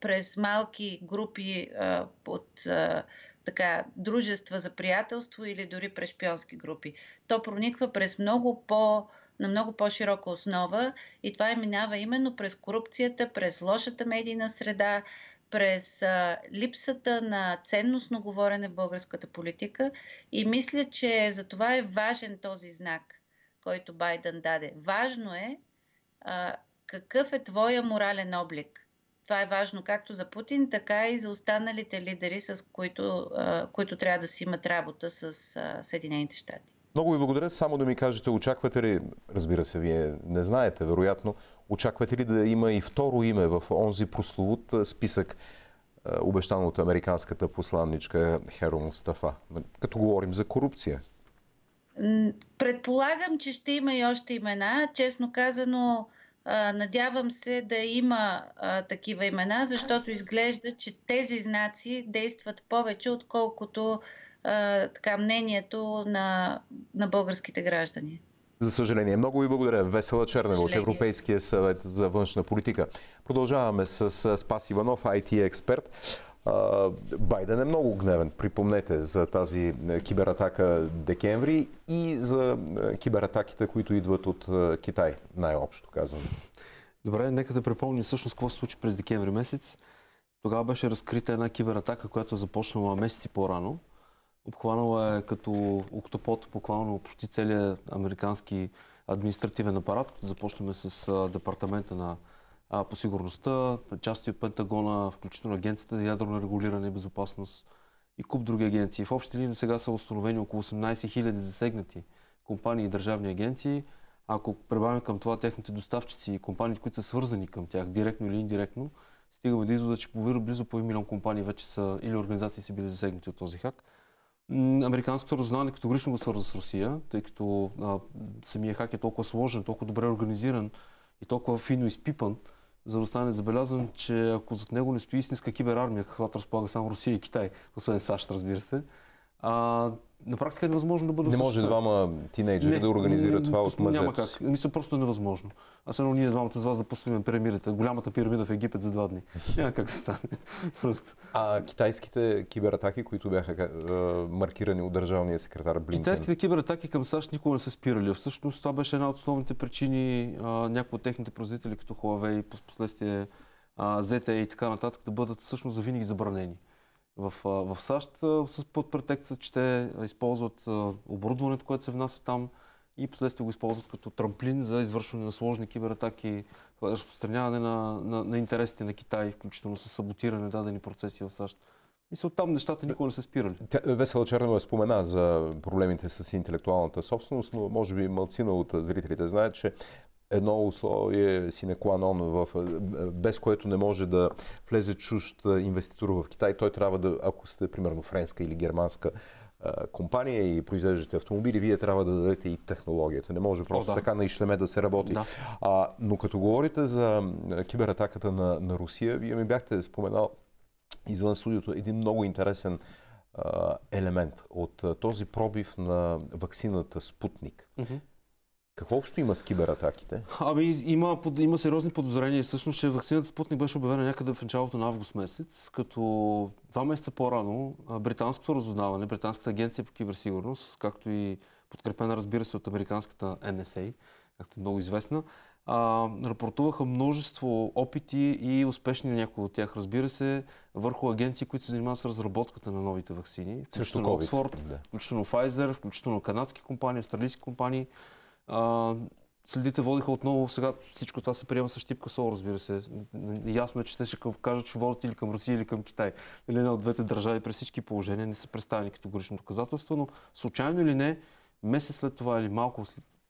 през малки групи а, от. А, така, дружества за приятелство или дори през шпионски групи. То прониква през много по- на много по-широка основа и това е минава именно през корупцията, през лошата медийна среда, през а, липсата на ценностно говорене в българската политика и мисля, че за това е важен този знак, който Байден даде. Важно е а, какъв е твоя морален облик – това е важно както за Путин, така и за останалите лидери, с които, които трябва да си имат работа с Съединените щати. Много ви благодаря. Само да ми кажете, очаквате ли, разбира се, вие не знаете, вероятно, очаквате ли да има и второ име в онзи прословут списък, обещан от американската посланничка Херо Мустафа, като говорим за корупция? Предполагам, че ще има и още имена. Честно казано, Надявам се да има а, такива имена, защото изглежда, че тези знаци действат повече, отколкото а, така, мнението на, на българските граждани. За съжаление. Много ви благодаря. Весела Чернева от Европейския съвет за външна политика. Продължаваме с Спас Иванов, IT експерт. Байден е много гневен. Припомнете за тази е, кибератака декември и за е, кибератаките, които идват от е, Китай, най-общо казвам. Добре, нека да припомним всъщност какво се случи през декември месец. Тогава беше разкрита една кибератака, която започнала месеци по-рано. Обхванала е като октопод, буквално почти целият американски административен апарат. Започваме с департамента на а, по сигурността, части от Пентагона, включително Агенцията за ядрено регулиране и безопасност и куп други агенции. В общи линии до сега са установени около 18 000 засегнати компании и държавни агенции. Ако прибавим към това техните доставчици и компаниите, които са свързани към тях, директно или индиректно, стигаме до извода, че близо по милион компании вече са или организации са били засегнати от този хак. Американското разузнаване категорично го свърза с Русия, тъй като а, самия хак е толкова сложен, толкова добре организиран и толкова фино изпипан, за да остане забелязан, че ако зад него не стои истинска киберармия, каквато разполага само Русия и Китай, освен САЩ, разбира се, а, на практика е невъзможно да бъде Не може двама тинейджери да организират това от мазето Няма как. Мисля, просто е невъзможно. Аз едно ние двамата с вас да построим пирамидата, голямата пирамида в Египет за два дни. [laughs] Няма как да стане. [laughs] просто. А китайските кибератаки, които бяха маркирани от държавния секретар Блинкен? Китайските кибератаки към САЩ никога не са спирали. Всъщност това беше една от основните причини някои от техните производители, като Huawei, последствие ZTE и така нататък, да бъдат всъщност завинаги забранени в, в САЩ с под претекста, че те използват оборудването, което се внася там и последствие го използват като трамплин за извършване на сложни кибератаки, е разпространяване на, на, на интересите на Китай, включително с саботиране на дадени процеси в САЩ. И се оттам нещата никога не са спирали. Весела Чернова спомена за проблемите с интелектуалната собственост, но може би малцина от зрителите знаят, че едно условие синекланон, в, без което не може да влезе чужд инвеститор в Китай. Той трябва да, ако сте примерно френска или германска компания и произвеждате автомобили, вие трябва да дадете и технологията. Не може просто О, да. така на ишлеме да се работи. Да. А, но като говорите за кибератаката на, на Русия, вие ми бяхте споменал извън студиото един много интересен а, елемент от а, този пробив на вакцината Спутник. Mm-hmm какво общо има с кибератаките? Ами има, има сериозни подозрения. Всъщност, че вакцината Спутник беше обявена някъде в началото на август месец, като два месеца по-рано британското разузнаване, британската агенция по киберсигурност, както и подкрепена, разбира се, от американската NSA, както е много известна, а, рапортуваха множество опити и успешни някои от тях, разбира се, върху агенции, които се занимават с разработката на новите вакцини. Включително Оксфорд, да. включително Pfizer, включително канадски компании, австралийски компании. А, следите водиха отново, сега всичко това се приема с щипка сол, разбира се. Ясно е, че те ще кажат, че водят или към Русия, или към Китай. Или нали, една от двете държави при всички положения не са представени като горишно доказателство, но случайно или не, месец след това или малко,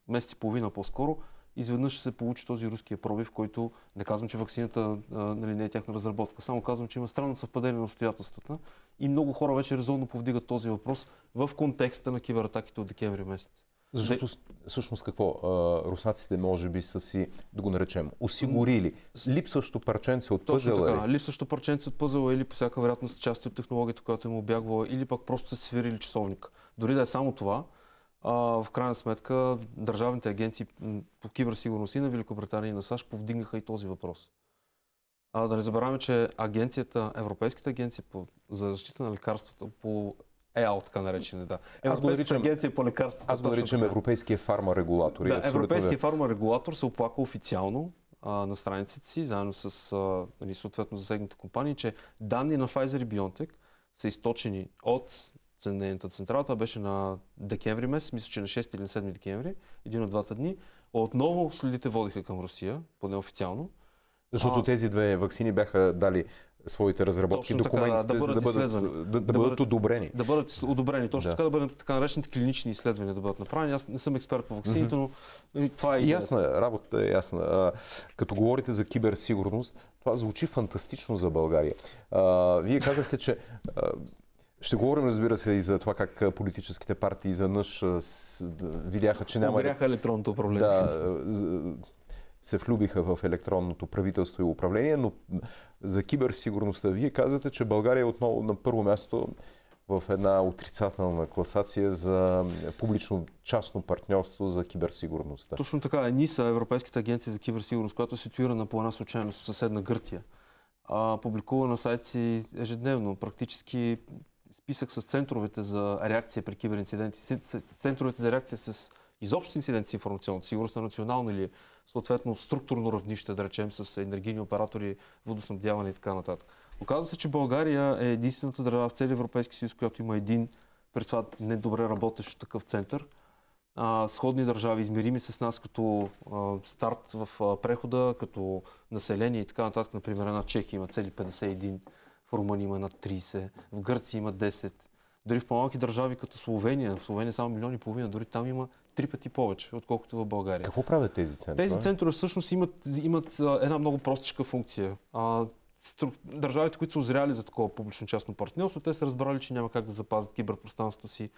месец и половина по-скоро, изведнъж ще се получи този руския пробив, който не казвам, че вакцината нали, не е тяхна разработка. Само казвам, че има странно съвпадение на обстоятелствата и много хора вече резонно повдигат този въпрос в контекста на кибератаките от декември месец. Защото всъщност какво? Руснаците може би са си, да го наречем, осигурили липсващо парченце от пъзела. Точно така. Ли? Липсващо парченце от пъзела или по всяка вероятност част от технологията, която им е обягвала, или пък просто са свирили часовника. Дори да е само това, в крайна сметка държавните агенции по киберсигурност и на Великобритания и на САЩ повдигнаха и този въпрос. А, да не забравяме, че агенцията, Европейската агенция по, за защита на лекарствата по ЕАО, така наречената. Е, аз, го наричам, агенция по лекарства. Аз го наричам е. Европейския фармарегулатор. Да, Европейския фармарегулатор се оплака официално а, на страницата си, заедно с а, нали, съответно засегната компании, че данни на Pfizer и BioNTech са източени от нейната централа. Това беше на декември месец, мисля, че на 6 или на 7 декември, един от двата дни. Отново следите водиха към Русия, поне официално. Защото а... тези две вакцини бяха дали своите разработки, Точно документите, така, да, да, бъдат за да, бъдат, да, да, да бъдат одобрени. Да бъдат одобрени. Точно да. така да бъдат така наречените клинични изследвания да бъдат направени. Аз не съм експерт по вакцините, mm-hmm. но нали, това е. Ясна, е, работата е ясна. А, като говорите за киберсигурност, това звучи фантастично за България. А, вие казахте, че а, ще говорим, разбира се, и за това как политическите партии изведнъж видяха, че няма... Угряха електронното управление. Да, [laughs] се влюбиха в електронното правителство и управление, но за киберсигурността вие казвате, че България е отново на първо място в една отрицателна класация за публично-частно партньорство за киберсигурността. Точно така. ЕНИСА, Европейската агенция за киберсигурност, която е ситуирана по една случайност в съседна Гърция, а, публикува на сайт си ежедневно практически списък с центровете за реакция при киберинциденти, центровете за реакция с изобщо инцидент с информационната сигурност на национално или съответно структурно равнище, да речем, с енергийни оператори, водоснабдяване и така нататък. Оказва се, че България е единствената държава в целия Европейски съюз, която има един, при това недобре работещ такъв център. А, сходни държави, измерими с нас като а, старт в а, прехода, като население и така нататък. Например, една Чехия има цели 51, в Румъния има над 30, в Гърция има 10. Дори в по-малки държави като Словения, в Словения само милиони и половина, дори там има три пъти повече, отколкото в България. Какво правят тези центрове? Тези центрове всъщност имат, имат една много простичка функция. А, стру... Държавите, които са озряли за такова публично-частно партньорство, те са разбрали, че няма как да запазят киберпространството си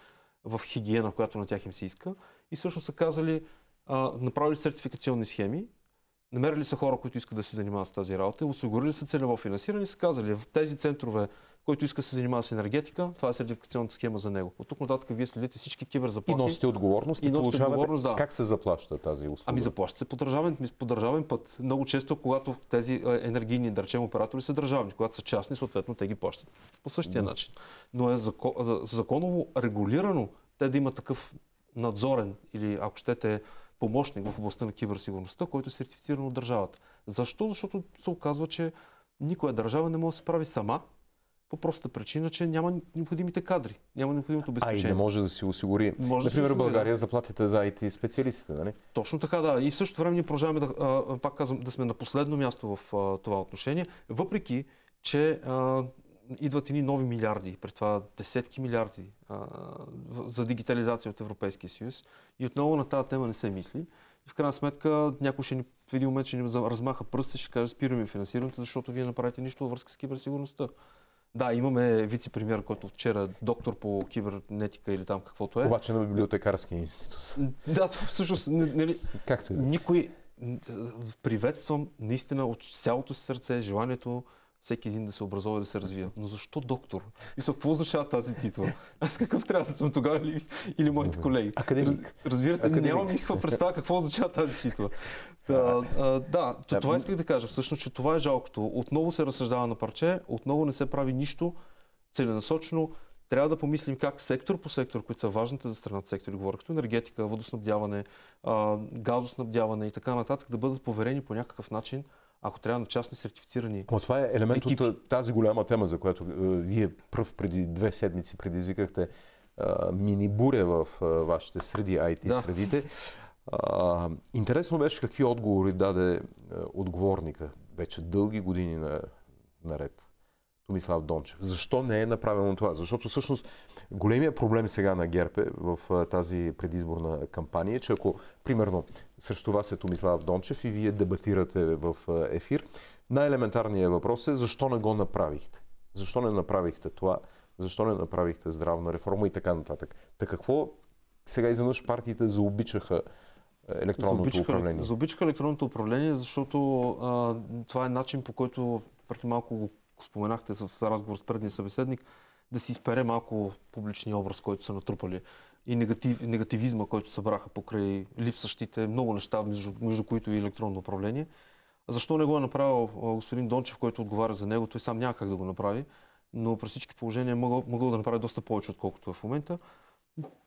в хигиена, която на тях им се иска. И всъщност са казали, а, направили сертификационни схеми, намерили са хора, които искат да се занимават с тази работа, осигурили са целево финансиране и са казали, в тези центрове който иска да се занимава с енергетика, това е сертификационната схема за него. От тук нататък вие следите всички киберзаплати. И носите отговорност и, и носите отговорност, да. Как се заплаща тази услуга? Ами заплаща се по държавен, по държавен път. Много често, когато тези енергийни, да речем, оператори са държавни, когато са частни, съответно те ги плащат по същия начин. Но е законово регулирано те да има такъв надзорен или ако щете помощник в областта на киберсигурността, който е сертифициран от държавата. Защо? Защото се оказва, че никоя държава не може да се прави сама по простата причина, че няма необходимите кадри, няма необходимото обезпечение. А и не може да си осигури. Може Например, да България да. заплатите за IT специалистите, нали? Точно така, да. И в същото време ние продължаваме да, пак казвам, да сме на последно място в това отношение, въпреки, че идват и нови милиарди, при това десетки милиарди а, за дигитализация от Европейския съюз. И отново на тази тема не се мисли. И в крайна сметка някой ще ни в един момент че ни размаха пръсти, ще каже спираме финансирането, защото вие направите нищо във връзка с киберсигурността. Да, имаме вице-премьер, който вчера доктор по кибернетика или там каквото е. Обаче на библиотекарския институт. Да, [laughs] всъщност, нали, Както и да. Е. никой, приветствам наистина от цялото си сърце желанието всеки един да се образува и да се развива. Но защо доктор? И какво означава тази титла? Аз какъв трябва да съм тогава или, или моите колеги? Академик. разбирате, Академик. нямам никаква представа какво означава тази титла. Да, да, да, това исках да кажа. Всъщност, че това е жалкото. Отново се разсъждава на парче, отново не се прави нищо целенасочено. Трябва да помислим как сектор по сектор, които са важните за страната сектори, говоря като енергетика, водоснабдяване, газоснабдяване и така нататък, да бъдат поверени по някакъв начин ако трябва на частни сертифицирани. Ама това е елемент екипи. от тази голяма тема, за която вие пръв преди две седмици предизвикахте мини буря в вашите среди, IT да. средите. А, интересно беше какви отговори даде отговорника вече дълги години на, наред. Томислав Дончев. Защо не е направено това? Защото всъщност големия проблем сега на Герпе в тази предизборна кампания, че ако, примерно, срещу вас е Томислав Дончев и вие дебатирате в ефир, най-елементарният въпрос е защо не го направихте? Защо не направихте това? Защо не направихте здравна реформа и така нататък? Та какво сега изведнъж партиите заобичаха електронното заобичка, управление? Заобичаха електронното управление, защото а, това е начин по който преди малко го ако споменахте в разговор с предния събеседник, да си изпере малко публичния образ, който са натрупали и негатив, негативизма, който събраха покрай липсващите много неща, между, между които и електронно управление. Защо не го е направил господин Дончев, който отговаря за него? Той сам няма как да го направи, но при всички положения могъл, могъл да направи доста повече, отколкото е в момента.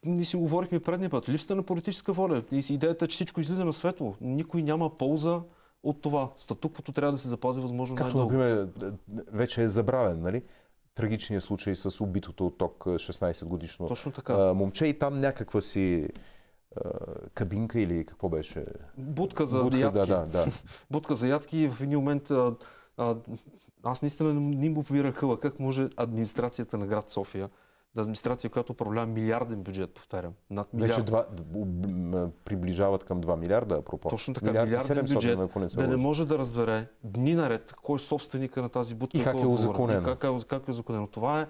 Ни си говорихме предния път. Липсата на политическа воля. Идеята е, че всичко излиза на светло. Никой няма полза от това. Статуквото трябва да се запази възможно най-дълго. например, вече е забравен, нали? Трагичният случай с убитото от ток 16 годишно Точно така. момче и там някаква си кабинка или какво беше? Будка за Будка, ядки. Да, да, да. [laughs] Будка за ядки в един момент а, а, аз наистина не му помирах хъла как може администрацията на град София администрация, която управлява милиарден бюджет, повтарям. Над Вече два, приближават към 2 милиарда, апропо. Точно така, милиарден, милиарден 700, бюджет, ако не се да не може да разбере дни наред кой е собственика на тази будка. И как е озаконено. Как е, как е озаконено. Това е,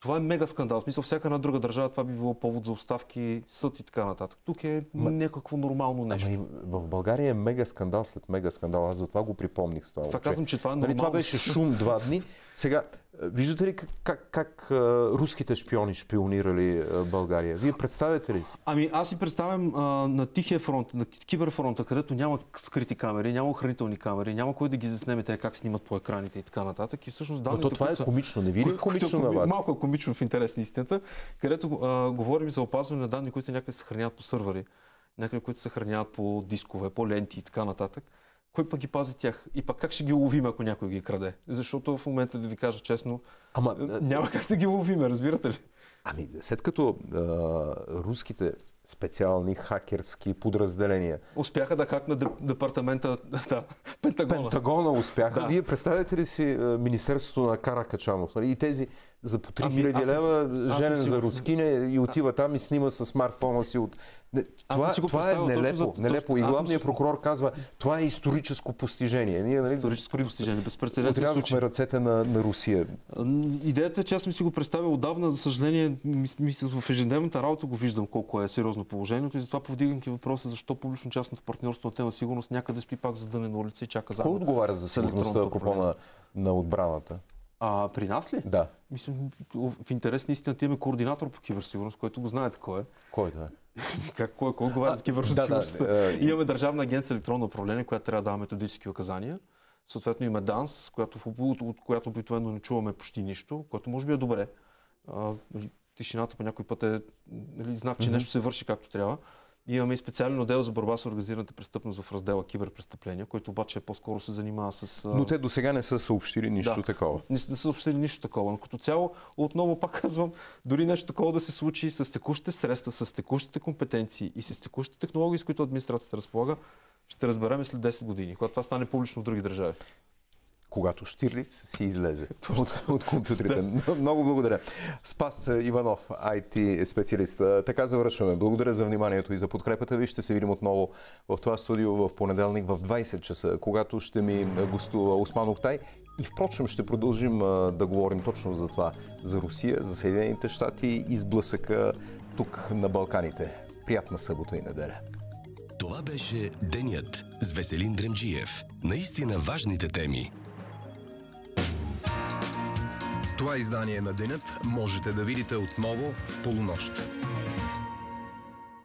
това е мега скандал. В смисъл, всяка една друга държава това би било повод за оставки, съд и така нататък. Тук е М... някакво нормално нещо. Ама и в България е мега скандал след мега скандал. Аз затова го припомних с това. Това казвам, че това е нормално. Нали, това беше шум два дни. Сега, Виждате ли как, как, как руските шпиони шпионирали България? Вие представяте ли си? Ами аз си представям а, на Тихия фронт, на киберфронта, където няма скрити камери, няма охранителни камери, няма кой да ги заснеме те как снимат по екраните и така нататък. И всъщност да. Но то това е комично, не ви ли комично на вас? Малко е комично в интерес на истината, където а, говорим за опазване на данни, които някъде се хранят по сървъри, някъде които се хранят по дискове, по ленти и така нататък кой пък ги пази тях? И пък как ще ги ловим, ако някой ги краде? Защото в момента, да ви кажа честно, Ама, е, е, няма как да ги ловим, разбирате ли? Ами, след като а, руските специални хакерски подразделения. Успяха да хакнат департамента, [laughs] да, Пентагона. Пентагона успяха. Да. Вие представете ли си е, Министерството на Кара Качанов? Нали? И тези за по 3000 ами, лева, женен за рускине и отива а... там и снима с смартфона си. От... Не, това, си това е нелепо. нелепо. И главният прокурор казва, това е историческо постижение. Ние, нали, историческо постижение, безпредседентно. ръцете на, на Русия. Идеята е, че аз съм си го представил отдавна. За съжаление, мисля, в ежедневната работа го виждам колко е сериозно положението и затова ки въпроса защо публично-частното партньорство на тема сигурност някъде спи пак задънено улица и чака за. Кой отговаря за сигурността, на, на отбраната? А, при нас ли? Да. Мисля, в интерес на ти имаме координатор по киберсигурност, който го знаете кой е. Кой да е? [laughs] как, кой, кой говори за киберсигурност? да, да, [laughs] имаме Държавна агенция електронно управление, която трябва да дава методически указания. Съответно има ДАНС, която, от, от която обикновено не чуваме почти нищо, което може би е добре. А, тишината по някой път е нали, знак, че mm-hmm. нещо се върши както трябва. Имаме и специален отдел за борба с организираната престъпност в раздела киберпрестъпления, който обаче по-скоро се занимава с... Но те до сега не са съобщили нищо да, такова. Не, не са съобщили нищо такова. Но като цяло, отново пак казвам, дори нещо такова да се случи с текущите средства, с текущите компетенции и с текущите технологии, с които администрацията разполага, ще разберем след 10 години, когато това стане публично в други държави когато Штирлиц си излезе [laughs] от, от компютрите. Много благодаря. Спас е, Иванов, IT специалист. Е, така завършваме. Благодаря за вниманието и за подкрепата ви. Ще се видим отново в това студио в понеделник в 20 часа, когато ще ми е, гостува Осман Октай. И впрочем ще продължим да говорим точно за това, за Русия, за Съединените щати и сблъсъка тук на Балканите. Приятна събота и неделя. Това беше Денят с Веселин Дремджиев. Наистина важните теми, това издание на денят можете да видите отново в полунощ.